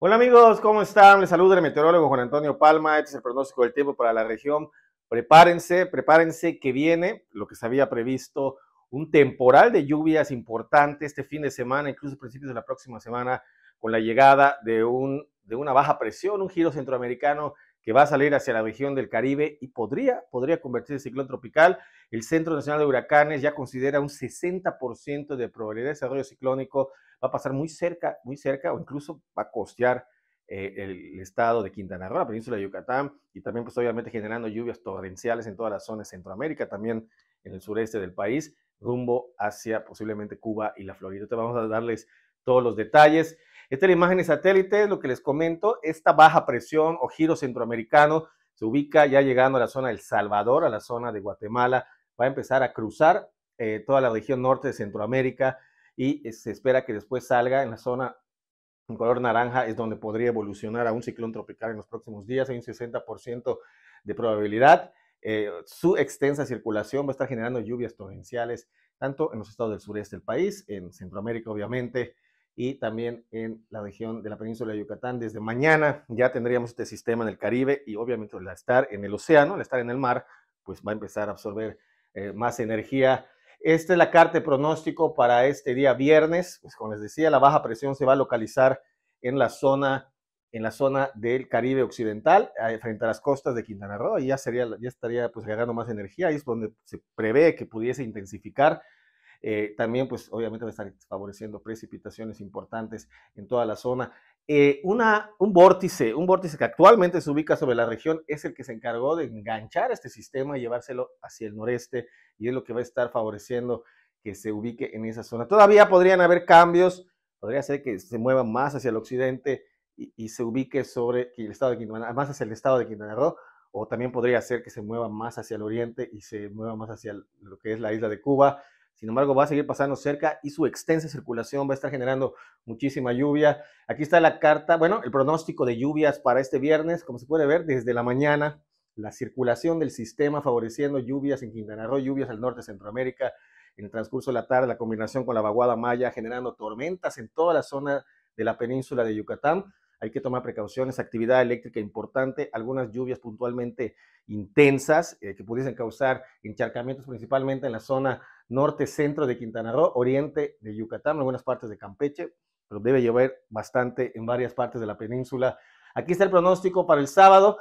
Hola amigos, ¿cómo están? Les saluda el meteorólogo Juan Antonio Palma. Este es el pronóstico del tiempo para la región. Prepárense, prepárense que viene lo que se había previsto, un temporal de lluvias importante este fin de semana, incluso principios de la próxima semana, con la llegada de, un, de una baja presión, un giro centroamericano que va a salir hacia la región del Caribe y podría, podría convertirse en ciclón tropical. El Centro Nacional de Huracanes ya considera un 60% de probabilidad de desarrollo ciclónico va a pasar muy cerca, muy cerca o incluso va a costear eh, el estado de Quintana Roo, la península de Yucatán, y también pues obviamente generando lluvias torrenciales en toda la zona de Centroamérica, también en el sureste del país, rumbo hacia posiblemente Cuba y la Florida. vamos a darles todos los detalles. Esta es la imagen de satélite, lo que les comento, esta baja presión o giro centroamericano se ubica ya llegando a la zona del Salvador, a la zona de Guatemala, va a empezar a cruzar eh, toda la región norte de Centroamérica, y eh, se espera que después salga en la zona en color naranja, es donde podría evolucionar a un ciclón tropical en los próximos días, hay un 60% de probabilidad. Eh, su extensa circulación va a estar generando lluvias torrenciales, tanto en los estados del sureste del país, en Centroamérica obviamente, y también en la región de la península de Yucatán. Desde mañana ya tendríamos este sistema en el Caribe y obviamente al estar en el océano, al estar en el mar, pues va a empezar a absorber eh, más energía esta es la carta pronóstico para este día viernes. Pues como les decía, la baja presión se va a localizar en la zona en la zona del Caribe occidental, frente a las costas de Quintana Roo, y ya, estaría pues agarrando más energía, ahí es donde se prevé que pudiese intensificar. Eh, también pues obviamente va a estar favoreciendo precipitaciones importantes en toda la zona. Eh, un vórtice, un vórtice que actualmente se ubica sobre la región, es el que se encargó de enganchar este sistema y llevárselo hacia el noreste, y es lo que va a estar favoreciendo que se ubique en esa zona. Todavía podrían haber cambios, podría ser que se mueva más hacia el occidente y, se ubique sobre el estado de Quintana, más hacia el estado de Quintana Roo, o también podría ser que se mueva más hacia el oriente y se mueva más hacia lo que es la isla de Cuba sin embargo, va a seguir pasando cerca y su extensa circulación va a estar generando muchísima lluvia. Aquí está la carta, bueno, el pronóstico de lluvias para este viernes, como se puede ver, desde la mañana, la circulación del sistema favoreciendo lluvias en Quintana Roo, lluvias al norte de Centroamérica. En el transcurso de la tarde, la combinación con la vaguada maya generando tormentas en toda la zona de la península de Yucatán hay que tomar precauciones, actividad eléctrica importante, algunas lluvias puntualmente intensas eh, que pudiesen causar encharcamientos principalmente en la zona norte-centro de Quintana Roo, oriente de Yucatán, en algunas partes de Campeche, pero debe llover bastante en varias partes de la península. Aquí está el pronóstico para el sábado.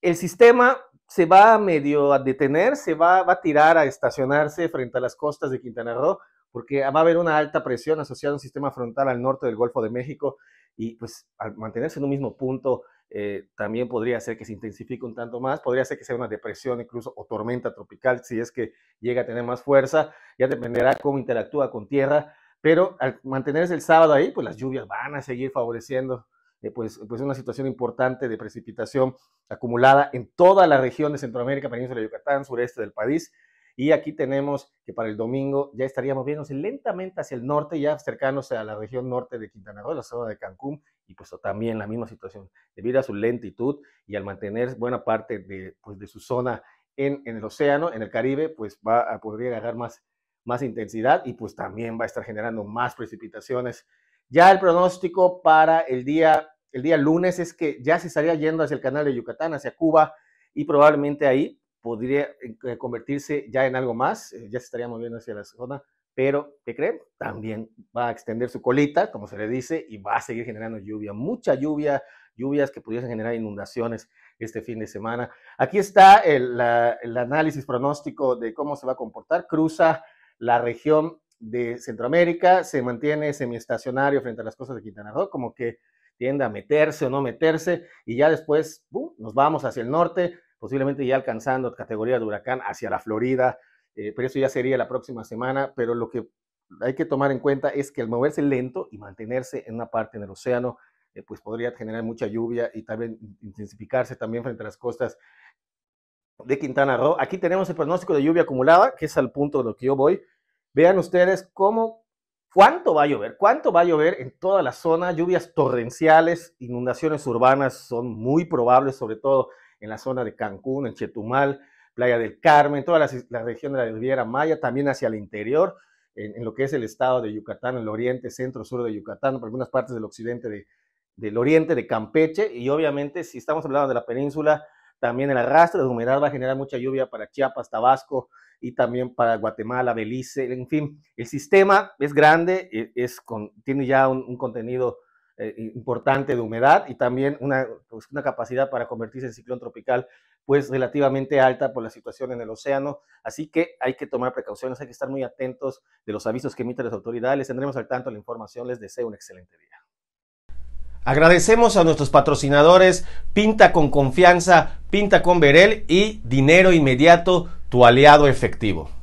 El sistema se va a medio a detener, se va a tirar a estacionarse frente a las costas de Quintana Roo porque va a haber una alta presión asociada a un sistema frontal al norte del Golfo de México y pues al mantenerse en un mismo punto eh, también podría ser que se intensifique un tanto más, podría ser que sea una depresión incluso o tormenta tropical si es que llega a tener más fuerza, ya dependerá cómo interactúa con tierra, pero al mantenerse el sábado ahí, pues las lluvias van a seguir favoreciendo eh, pues, pues una situación importante de precipitación acumulada en toda la región de Centroamérica, Península de Yucatán, sureste del país, y aquí tenemos que para el domingo ya estaríamos viéndose lentamente hacia el norte, ya cercanos a la región norte de Quintana Roo, la zona de Cancún, y pues también la misma situación. Debido a su lentitud y al mantener buena parte de, pues, su zona en, el océano, en el Caribe, pues va a agarrar más, más intensidad y pues también va a estar generando más precipitaciones. Ya el pronóstico para el día, el día lunes es que ya se estaría yendo hacia el canal de Yucatán, hacia Cuba, y probablemente ahí podría eh, eh, convertirse ya en algo más, eh, ya se estaría moviendo hacia la zona, pero ¿qué creen? También va a extender su colita, como se le dice, y va a seguir generando lluvia, mucha lluvia, lluvias que pudiesen generar inundaciones este fin de semana. Aquí está el, análisis pronóstico de cómo se va a comportar. Cruza la región de Centroamérica, se mantiene semiestacionario frente a las costas de Quintana Roo, como que tiende a meterse o no meterse, y ya después nos vamos hacia el norte, posiblemente ya alcanzando categoría de huracán hacia la Florida, eh, pero eso ya sería la próxima semana, pero lo que hay que tomar en cuenta es que al moverse lento y mantenerse en una parte del océano, eh, pues podría generar mucha lluvia y también intensificarse también frente a las costas de Quintana Roo. Aquí tenemos el pronóstico de lluvia acumulada, que es al punto de lo que yo voy. Vean ustedes cómo, cuánto va a llover, cuánto va a llover en toda la zona. Lluvias torrenciales, inundaciones urbanas son muy probables, sobre todo en la zona de Cancún, en Chetumal, Playa del Carmen, toda la, región de la Riviera Maya, también hacia el interior, en, lo que es el estado de Yucatán, el oriente, centro, sur de Yucatán, por algunas partes del occidente del oriente de Campeche, y obviamente si estamos hablando de la península, también el arrastre de humedad va a generar mucha lluvia para Chiapas, Tabasco y también para Guatemala, Belice, en fin, el sistema es grande, e, es con, tiene ya un, un contenido eh, importante de humedad y también pues, una, capacidad para convertirse en ciclón tropical pues relativamente alta por la situación en el océano, así que hay que tomar precauciones, hay que estar muy atentos de los avisos que emiten las autoridades, les tendremos al tanto la información, les deseo un excelente día. Agradecemos a nuestros patrocinadores Pinta con Confianza, Pinta con Verel y Dinero Inmediato, tu aliado efectivo.